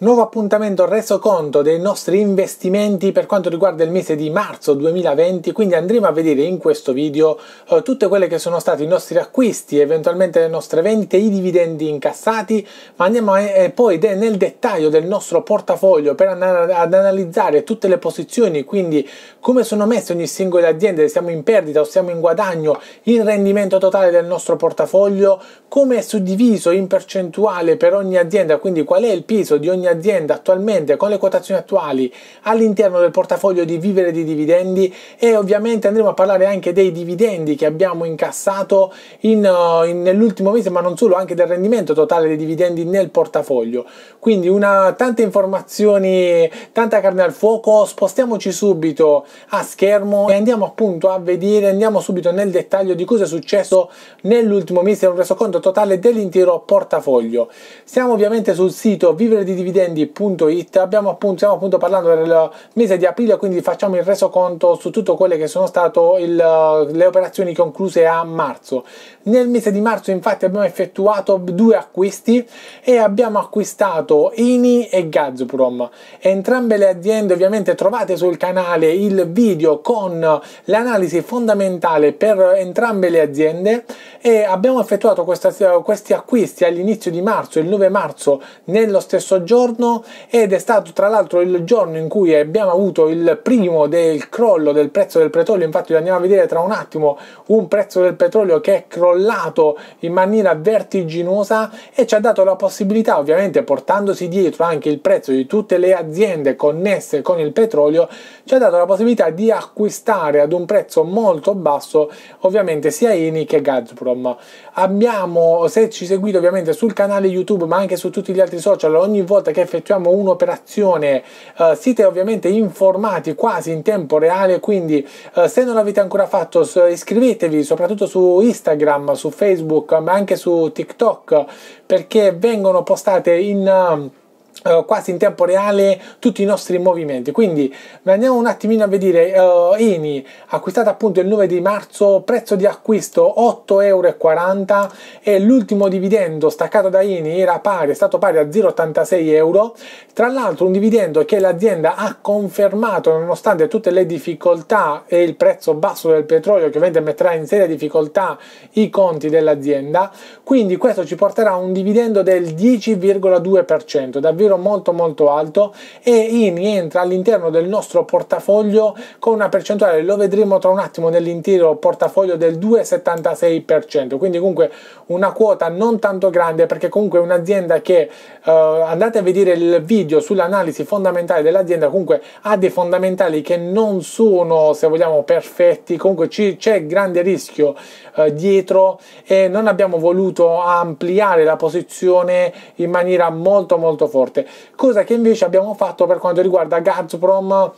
Nuovo appuntamento reso conto dei nostri investimenti per quanto riguarda il mese di marzo 2020, quindi andremo a vedere in questo video eh, tutte quelle che sono stati i nostri acquisti, eventualmente le nostre vendite, i dividendi incassati, ma andiamo a, eh, eh, poi de nel dettaglio del nostro portafoglio per andare ad analizzare tutte le posizioni, quindi come sono messe ogni singola azienda, se siamo in perdita o siamo in guadagno, il rendimento totale del nostro portafoglio, come è suddiviso in percentuale per ogni azienda, quindi qual è il peso di ogni ogni azienda attualmente con le quotazioni attuali all'interno del portafoglio di vivere di dividendi e ovviamente andremo a parlare anche dei dividendi che abbiamo incassato in, eh, in, nell'ultimo mese ma non solo anche del rendimento totale dei dividendi nel portafoglio quindi una, tante informazioni tanta carne al fuoco spostiamoci subito a schermo e andiamo appunto a vedere andiamo subito nel dettaglio di cosa è successo nell'ultimo mese un resoconto totale dell'intero portafoglio siamo ovviamente sul sito vivere di dividendi dividendi.it abbiamo appunto, stiamo appunto parlando del mese di aprile quindi facciamo il resoconto su tutto quelle che sono state le operazioni concluse a marzo nel mese di marzo infatti abbiamo effettuato due acquisti e abbiamo acquistato INI e Gazprom entrambe le aziende ovviamente trovate sul canale il video con l'analisi fondamentale per entrambe le aziende e abbiamo effettuato questa, questi acquisti all'inizio di marzo il 9 marzo nello stesso giorno giorno ed è stato tra l'altro il giorno in cui abbiamo avuto il primo del crollo del prezzo del petrolio, infatti lo andiamo a vedere tra un attimo, un prezzo del petrolio che è crollato in maniera vertiginosa e ci ha dato la possibilità ovviamente portandosi dietro anche il prezzo di tutte le aziende connesse con il petrolio, ci ha dato la possibilità di acquistare ad un prezzo molto basso ovviamente sia Eni che Gazprom. Abbiamo, se ci seguite ovviamente sul canale YouTube ma anche su tutti gli altri social, ogni volta che che effettuiamo un'operazione eh, siete ovviamente informati quasi in tempo reale quindi eh, se non l'avete ancora fatto iscrivetevi soprattutto su Instagram su Facebook ma anche su TikTok perché vengono postate in eh, quasi in tempo reale tutti i nostri movimenti quindi andiamo un attimino a vedere eh, INI acquistata appunto il 9 di marzo prezzo di acquisto 8,40 euro e l'ultimo dividendo staccato da INI era pari è stato pari a 0,86 euro tra l'altro un dividendo che l'azienda ha confermato nonostante tutte le difficoltà e il prezzo basso del petrolio che ovviamente metterà in seria difficoltà i conti dell'azienda quindi questo ci porterà a un dividendo del 10,2% davvero livello molto molto alto e INI entra all'interno del nostro portafoglio con una percentuale, lo vedremo tra un attimo nell'intero portafoglio del 2,76%, quindi comunque una quota non tanto grande perché comunque è un'azienda che eh, andate a vedere il video sull'analisi fondamentale dell'azienda comunque ha dei fondamentali che non sono se vogliamo perfetti, comunque c'è grande rischio eh, dietro e non abbiamo voluto ampliare la posizione in maniera molto molto forte forte, cosa che invece abbiamo fatto per quanto riguarda Gazprom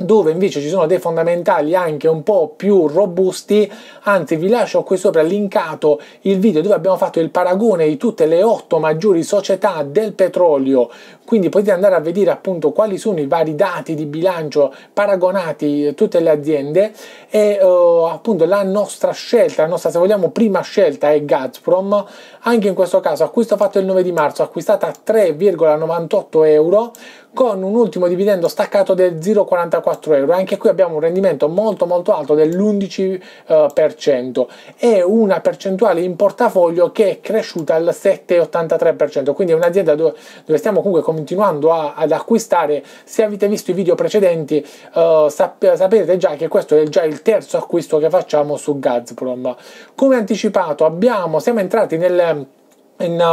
dove invece ci sono dei fondamentali anche un po' più robusti, anzi vi lascio qui sopra linkato il video dove abbiamo fatto il paragone di tutte le otto maggiori società del petrolio quindi potete andare a vedere appunto quali sono i vari dati di bilancio paragonati eh, tutte le aziende e uh, appunto la nostra scelta, la nostra se vogliamo prima scelta è Gazprom, anche in questo caso acquisto fatto il 9 di marzo, acquistata a 3,98 euro con un ultimo dividendo staccato del 0,44 euro. Anche qui abbiamo un rendimento molto molto alto dell'11% e eh, una percentuale in portafoglio che è cresciuta al 7,83%, quindi è un'azienda dove, stiamo comunque con continuando a, ad acquistare. Se avete visto i video precedenti uh, sap sapete già che questo è già il terzo acquisto che facciamo su Gazprom. Come anticipato abbiamo, siamo entrati nel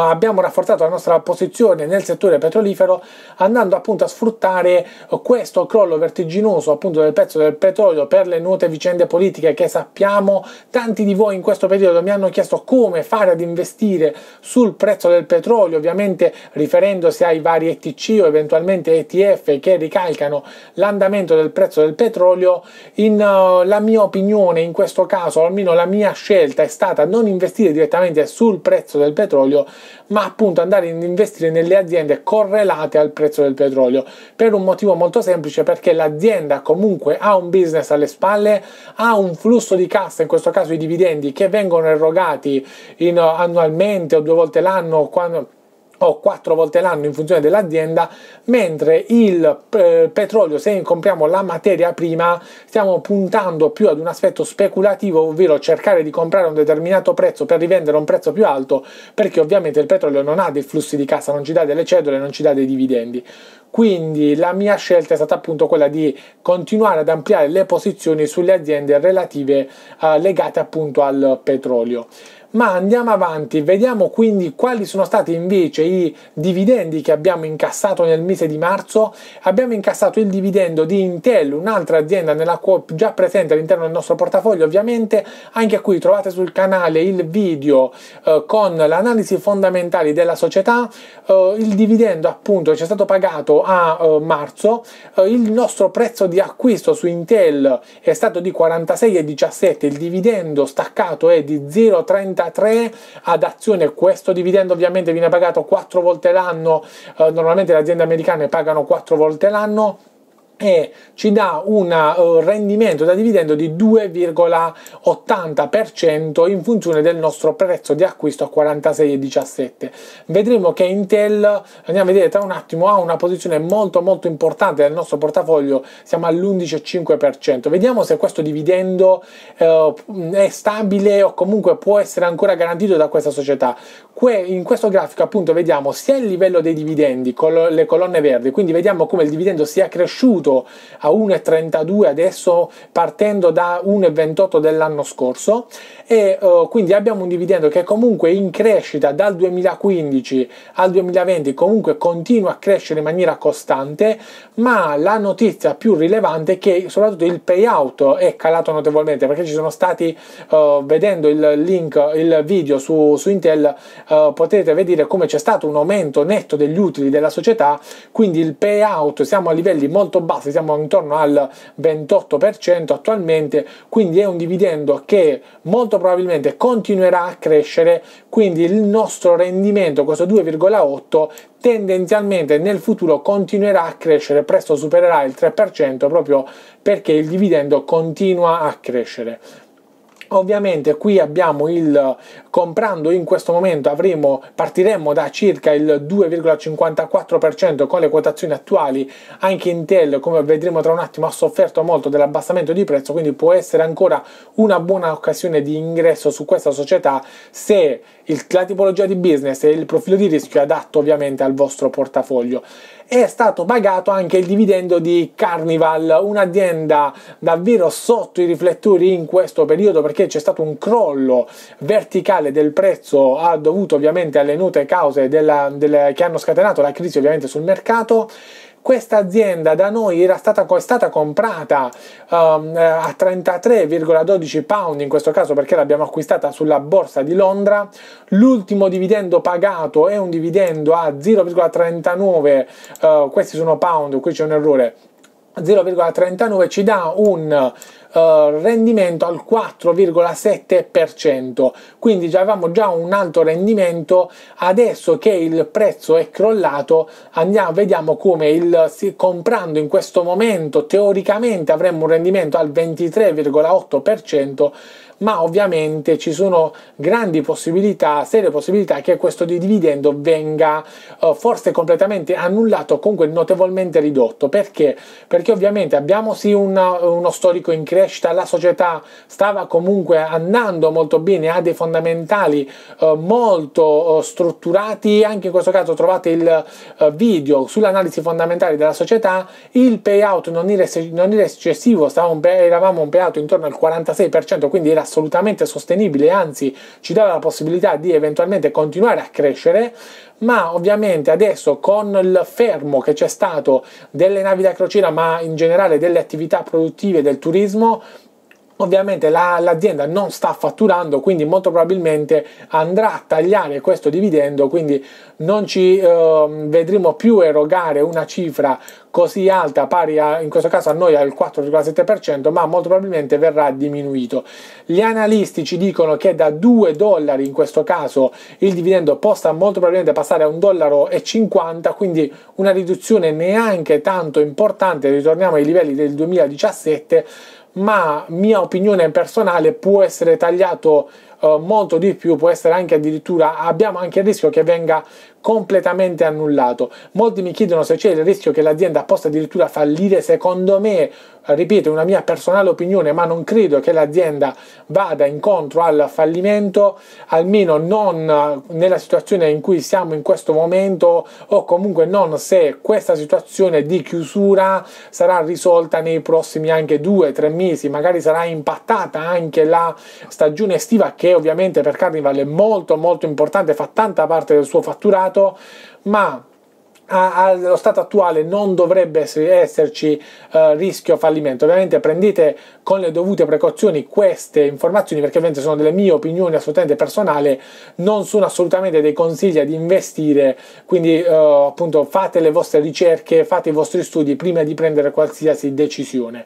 abbiamo rafforzato la nostra posizione nel settore petrolifero andando appunto a sfruttare questo crollo vertiginoso appunto del prezzo del petrolio per le nuove vicende politiche che sappiamo tanti di voi in questo periodo mi hanno chiesto come fare ad investire sul prezzo del petrolio ovviamente riferendosi ai vari ETC o eventualmente ETF che ricalcano l'andamento del prezzo del petrolio in uh, la mia opinione in questo caso almeno la mia scelta è stata non investire direttamente sul prezzo del petrolio petrolio, ma appunto andare ad investire nelle aziende correlate al prezzo del petrolio per un motivo molto semplice perché l'azienda comunque ha un business alle spalle, ha un flusso di cassa, in questo caso i dividendi che vengono erogati in, annualmente o due volte l'anno quando o quattro volte l'anno in funzione dell'azienda, mentre il eh, petrolio, se compriamo la materia prima, stiamo puntando più ad un aspetto speculativo, ovvero cercare di comprare un determinato prezzo per rivendere a un prezzo più alto, perché ovviamente il petrolio non ha dei flussi di cassa, non ci dà delle cedole, non ci dà dei dividendi. Quindi la mia scelta è stata appunto quella di continuare ad ampliare le posizioni sulle aziende relative eh, legate appunto al petrolio. Ma andiamo avanti, vediamo quindi quali sono stati invece i dividendi che abbiamo incassato nel mese di marzo. Abbiamo incassato il dividendo di Intel, un'altra azienda nella già presente all'interno del nostro portafoglio, ovviamente. Anche qui trovate sul canale il video eh, con l'analisi fondamentale della società, eh, il dividendo appunto ci è stato pagato a eh, marzo, eh, il nostro prezzo di acquisto su Intel è stato di 46,17, il dividendo staccato è di 0,30 circa ad azione. Questo dividendo ovviamente viene pagato 4 volte l'anno, eh, normalmente le aziende americane pagano 4 volte l'anno e ci dà un eh, rendimento da dividendo di 2,80% in funzione del nostro prezzo di acquisto a 46,17 vedremo che Intel andiamo a vedere tra un attimo ha una posizione molto molto importante nel nostro portafoglio siamo all'11,5% vediamo se questo dividendo uh, è stabile o comunque può essere ancora garantito da questa società in questo grafico appunto vediamo sia il livello dei dividendi con le colonne verdi, quindi vediamo come il dividendo sia cresciuto a 1,32 adesso partendo da 1,28 dell'anno scorso e uh, quindi abbiamo un dividendo che comunque in crescita dal 2015 al 2020 comunque continua a crescere in maniera costante, ma la notizia più rilevante è che soprattutto il payout è calato notevolmente perché ci sono stati, uh, vedendo il link, il video su, su Intel, eh, potete vedere come c'è stato un aumento netto degli utili della società, quindi il payout siamo a livelli molto bassi, siamo intorno al 28% attualmente, quindi è un dividendo che molto probabilmente continuerà a crescere, quindi il nostro rendimento, questo 2,8, tendenzialmente nel futuro continuerà a crescere, presto supererà il 3% proprio perché il dividendo continua a crescere. Ovviamente qui abbiamo il comprando in questo momento avremo, partiremmo da circa il 2,54% con le quotazioni attuali, anche Intel come vedremo tra un attimo ha sofferto molto dell'abbassamento di prezzo, quindi può essere ancora una buona occasione di ingresso su questa società se il, la tipologia di business e il profilo di rischio è adatto ovviamente al vostro portafoglio è stato pagato anche il dividendo di Carnival, un'azienda davvero sotto i riflettori in questo periodo perché c'è stato un crollo verticale reale del prezzo ha dovuto ovviamente alle note cause della, della, che hanno scatenato la crisi ovviamente sul mercato questa azienda da noi era stata, è stata comprata um, eh, a 33,12 pound in questo caso perché l'abbiamo acquistata sulla borsa di Londra l'ultimo dividendo pagato è un dividendo a 0,39 uh, eh, questi sono pound qui c'è un errore 0,39 ci dà un eh, rendimento al 4,7%, quindi già avevamo già un alto rendimento, adesso che il prezzo è crollato andiamo, vediamo come il, comprando in questo momento teoricamente avremmo un rendimento al 23,8%, ma ovviamente ci sono grandi possibilità, serie possibilità che questo dividendo venga eh, forse completamente annullato, comunque notevolmente ridotto. Perché? Perché ovviamente abbiamo sì una, uno storico in crescita, la società stava comunque andando molto bene, ha dei fondamentali eh, molto eh, strutturati, anche in questo caso trovate il eh, video sull'analisi fondamentale della società, il payout non era, non era eccessivo, un, eravamo un payout intorno al 46%, quindi era assolutamente sostenibile, anzi ci dava la possibilità di eventualmente continuare a crescere, ma ovviamente adesso con il fermo che c'è stato delle navi da crociera, ma in generale delle attività produttive del turismo, ovviamente la, l'azienda non sta fatturando quindi molto probabilmente andrà a tagliare questo dividendo quindi non ci eh, vedremo più erogare una cifra così alta pari a, in questo caso a noi al 4,7% ma molto probabilmente verrà diminuito gli analisti ci dicono che da 2 dollari in questo caso il dividendo possa molto probabilmente passare a 1,50 dollari quindi una riduzione neanche tanto importante ritorniamo ai livelli del 2017 ma mia opinione personale può essere tagliato eh, molto di più, può essere anche addirittura, abbiamo anche il rischio che venga completamente annullato. Molti mi chiedono se c'è il rischio che l'azienda possa addirittura fallire. Secondo me, ripeto, è una mia personale opinione, ma non credo che l'azienda vada incontro al fallimento, almeno non eh, nella situazione in cui siamo in questo momento o comunque non se questa situazione di chiusura sarà risolta nei prossimi anche 2 tre mesi, magari sarà impattata anche la stagione estiva che ovviamente per Carnival è molto molto importante, fa tanta parte del suo fatturato mercato, ma allo stato attuale non dovrebbe esserci eh, rischio fallimento. Ovviamente prendete con le dovute precauzioni queste informazioni perché ovviamente sono delle mie opinioni assolutamente personali, non sono assolutamente dei consigli ad investire, quindi eh, appunto fate le vostre ricerche, fate i vostri studi prima di prendere qualsiasi decisione.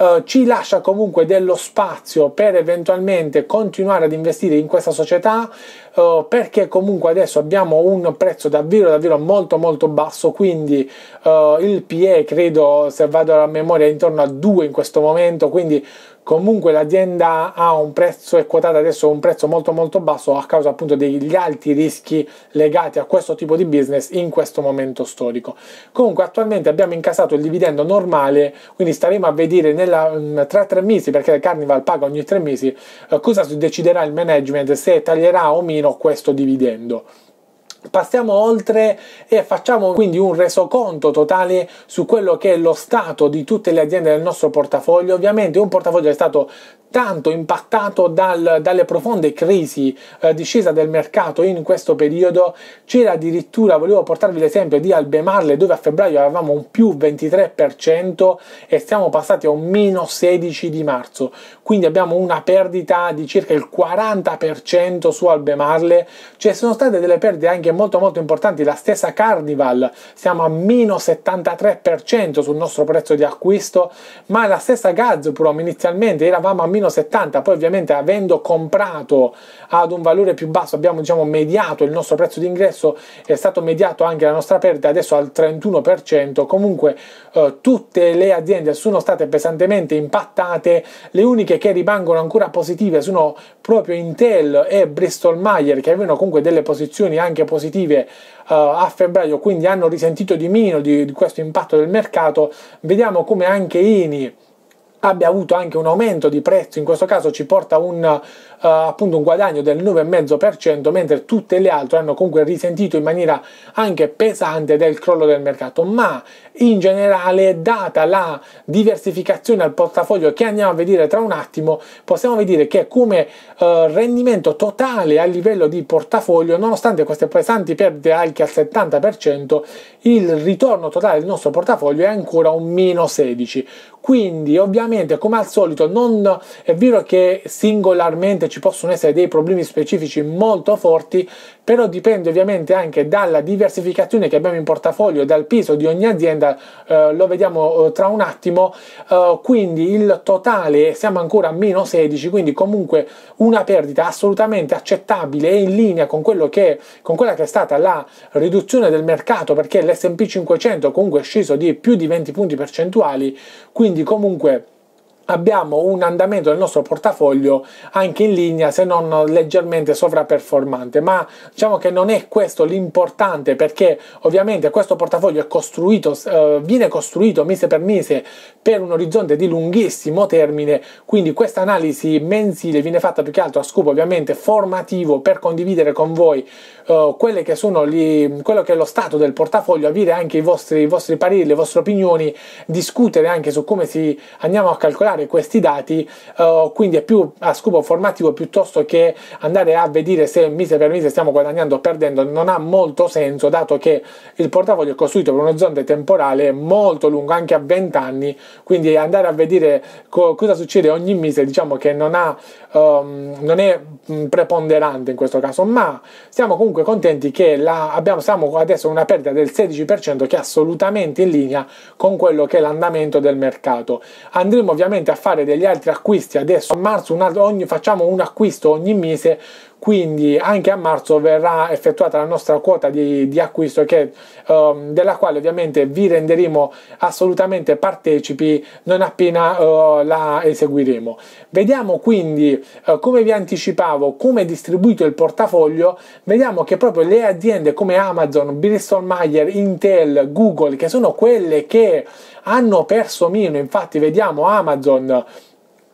Eh, ci lascia comunque dello spazio per eventualmente continuare ad investire in questa società eh, perché comunque adesso abbiamo un prezzo davvero davvero molto molto basso quindi eh, il PE credo se vado alla memoria intorno a 2 in questo momento quindi comunque l'azienda ha un prezzo, è quotata adesso a un prezzo molto molto basso a causa appunto degli alti rischi legati a questo tipo di business in questo momento storico. Comunque attualmente abbiamo incassato il dividendo normale, quindi staremo a vedere nella, mm, tra tre mesi, perché il Carnival paga ogni tre mesi, eh, cosa deciderà il management se taglierà o meno questo dividendo passiamo oltre e facciamo quindi un resoconto totale su quello che è lo stato di tutte le aziende del nostro portafoglio. Ovviamente un portafoglio è stato tanto impattato dal, dalle profonde crisi eh, discesa del mercato in questo periodo c'era addirittura, volevo portarvi l'esempio di Albemarle dove a febbraio avevamo un più 23% e siamo passati a un meno 16% di marzo quindi abbiamo una perdita di circa il 40% su Albemarle ci sono state delle perdite anche molto molto importanti la stessa Carnival siamo a meno 73% sul nostro prezzo di acquisto ma la stessa Gazprom inizialmente eravamo a meno meno 70, poi ovviamente avendo comprato ad un valore più basso abbiamo diciamo mediato il nostro prezzo d'ingresso, è stato mediato anche la nostra perdita adesso al 31%, comunque eh, tutte le aziende sono state pesantemente impattate, le uniche che rimangono ancora positive sono proprio Intel e Bristol Mayer che avevano comunque delle posizioni anche positive eh, a febbraio, quindi hanno risentito di meno di, di questo impatto del mercato, vediamo come anche INI abbia avuto anche un aumento di prezzo, in questo caso ci porta un eh, appunto un guadagno del 9,5% mentre tutte le altre hanno comunque risentito in maniera anche pesante del crollo del mercato ma in generale data la diversificazione al portafoglio che andiamo a vedere tra un attimo possiamo vedere che come eh, rendimento totale a livello di portafoglio nonostante queste pesanti perdite anche al 70% il ritorno totale del nostro portafoglio è ancora un meno 16 quindi ovviamente come al solito non è vero che singolarmente ci possono essere dei problemi specifici molto forti, però dipende ovviamente anche dalla diversificazione che abbiamo in portafoglio, e dal peso di ogni azienda, eh, lo vediamo eh, tra un attimo, eh, quindi il totale siamo ancora a meno 16, quindi comunque una perdita assolutamente accettabile e in linea con, che, con quella che è stata la riduzione del mercato, perché l'S&P 500 comunque è sceso di più di 20 punti percentuali, quindi comunque abbiamo un andamento del nostro portafoglio anche in linea se non leggermente sovraperformante ma diciamo che non è questo l'importante perché ovviamente questo portafoglio costruito, eh, viene costruito mese per mese per un orizzonte di lunghissimo termine quindi questa analisi mensile viene fatta più che altro a scopo ovviamente formativo per condividere con voi eh, che sono gli, quello che è lo stato del portafoglio avere anche i vostri, i vostri pareri le vostre opinioni discutere anche su come si andiamo a calcolare analizzare questi dati, uh, quindi è più a scopo formativo piuttosto che andare a vedere se mese per mese stiamo guadagnando o perdendo, non ha molto senso dato che il portafoglio è costruito per un orizzonte temporale molto lungo, anche a 20 anni, quindi andare a vedere co- cosa succede ogni mese diciamo che non, ha, um, non è preponderante in questo caso, ma siamo comunque contenti che la, abbiamo, siamo adesso una perdita del 16% che è assolutamente in linea con quello che è l'andamento del mercato. Andremo ovviamente a fare degli altri acquisti adesso a marzo un altro, ogni, facciamo un acquisto ogni mese quindi anche a marzo verrà effettuata la nostra quota di, di acquisto che, um, della quale ovviamente vi renderemo assolutamente partecipi non appena uh, la eseguiremo. Vediamo quindi uh, come vi anticipavo, come è distribuito il portafoglio, vediamo che proprio le aziende come Amazon, Bristol Myers, Intel, Google, che sono quelle che hanno perso meno, infatti vediamo Amazon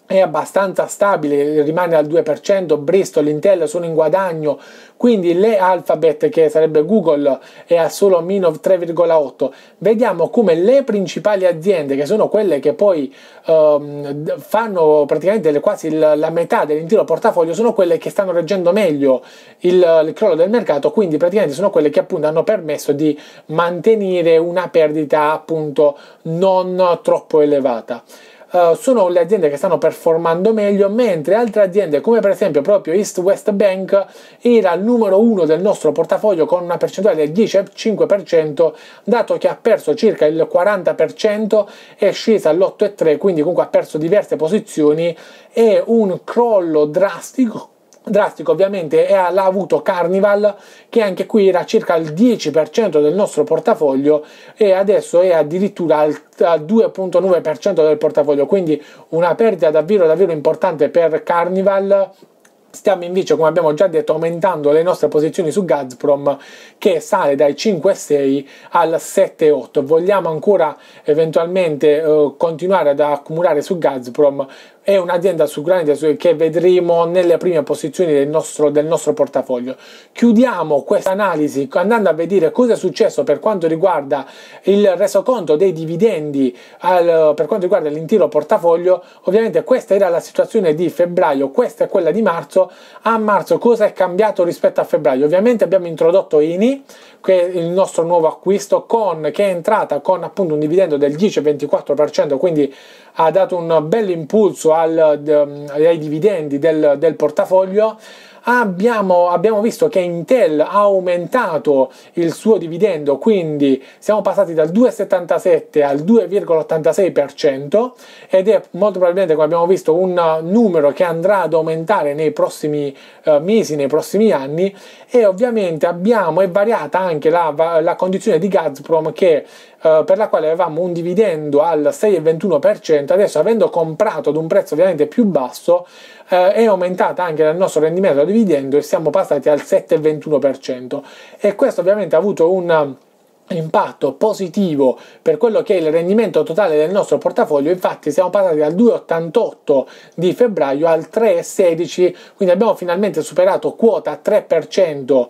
è abbastanza stabile, rimane al 2%, Bristol, Intel sono in guadagno, quindi le Alphabet che sarebbe Google è a solo meno 3,8. Vediamo come le principali aziende che sono quelle che poi ehm, fanno praticamente quasi la metà dell'intero portafoglio sono quelle che stanno reggendo meglio il, il crollo del mercato, quindi praticamente sono quelle che appunto hanno permesso di mantenere una perdita appunto non troppo elevata. Eh, sono le aziende che stanno performando meglio, mentre altre aziende come per esempio proprio East West Bank era il numero uno del nostro portafoglio con una percentuale del 10,5%, dato che ha perso circa il 40%, è scesa all'8,3%, quindi comunque ha perso diverse posizioni e un crollo drastico drastico ovviamente e l'ha avuto Carnival che anche qui era circa il 10% del nostro portafoglio e adesso è addirittura al 2.9% del portafoglio quindi una perdita davvero davvero importante per Carnival Stiamo invece, come abbiamo già detto, aumentando le nostre posizioni su Gazprom che sale dai 5,6 al 7,8. Vogliamo ancora eventualmente eh, continuare ad accumulare su Gazprom è un'azienda su grande che vedremo nelle prime posizioni del nostro, del nostro portafoglio. Chiudiamo questa analisi andando a vedere cosa è successo per quanto riguarda il resoconto dei dividendi al, per quanto riguarda l'intero portafoglio. Ovviamente questa era la situazione di febbraio, questa è quella di marzo a marzo cosa è cambiato rispetto a febbraio? Ovviamente abbiamo introdotto INI, che è il nostro nuovo acquisto, con, che è entrata con appunto un dividendo del 10-24%, quindi ha dato un bel impulso al, ai dividendi del, del portafoglio abbiamo, abbiamo visto che Intel ha aumentato il suo dividendo, quindi siamo passati dal 2,77 al 2,86% ed è molto probabilmente, come abbiamo visto, un numero che andrà ad aumentare nei prossimi eh, mesi, nei prossimi anni e ovviamente abbiamo, è variata anche la, la condizione di Gazprom che eh, per la quale avevamo un dividendo al 6,21%, adesso avendo comprato ad un prezzo ovviamente più basso eh, è aumentata anche dal nostro rendimento da dividendo e siamo passati al 7,21% e questo ovviamente ha avuto un um, impatto positivo per quello che è il rendimento totale del nostro portafoglio infatti siamo passati dal 2,88 di febbraio al 3,16 quindi abbiamo finalmente superato quota 3%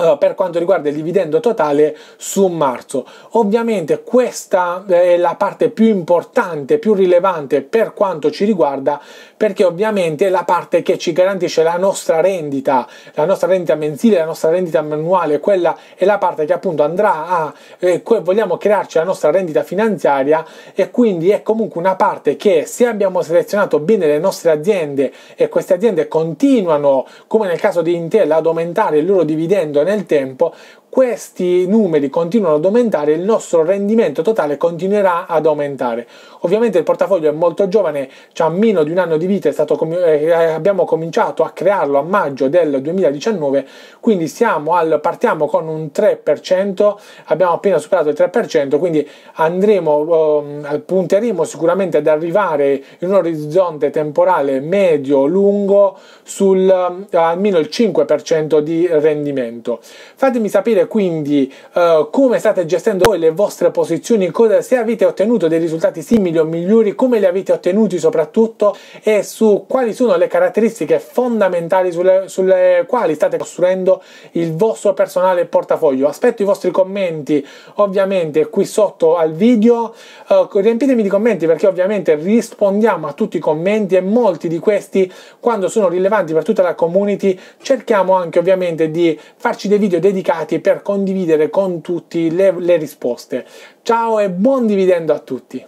eh, per quanto riguarda il dividendo totale su marzo. Ovviamente questa eh, è la parte più importante, più rilevante per quanto ci riguarda, perché ovviamente è la parte che ci garantisce la nostra rendita, la nostra rendita mensile, la nostra rendita manuale, quella è la parte che appunto andrà a, eh, vogliamo crearci la nostra rendita finanziaria e quindi è comunque una parte che se abbiamo selezionato bene le nostre aziende e queste aziende continuano, come nel caso di Intel, ad aumentare il loro dividendo nel tempo questi numeri continuano ad aumentare, il nostro rendimento totale continuerà ad aumentare. Ovviamente il portafoglio è molto giovane, ha meno di un anno di vita, com- eh, abbiamo cominciato a crearlo a maggio del 2019, quindi al, partiamo con un 3%, abbiamo appena superato il 3%, quindi andremo, eh, punteremo sicuramente ad arrivare in un orizzonte temporale medio-lungo sul eh, almeno il 5% di rendimento. Fatemi sapere capire quindi uh, come state gestendo voi le vostre posizioni, cosa, se avete ottenuto dei risultati simili o migliori, come li avete ottenuti soprattutto e su quali sono le caratteristiche fondamentali sulle, sulle quali state costruendo il vostro personale portafoglio. Aspetto i vostri commenti ovviamente qui sotto al video, uh, riempitemi di commenti perché ovviamente rispondiamo a tutti i commenti e molti di questi quando sono rilevanti per tutta la community cerchiamo anche ovviamente di farci dei video dedicati poter condividere con tutti le, le risposte. Ciao e buon dividendo a tutti!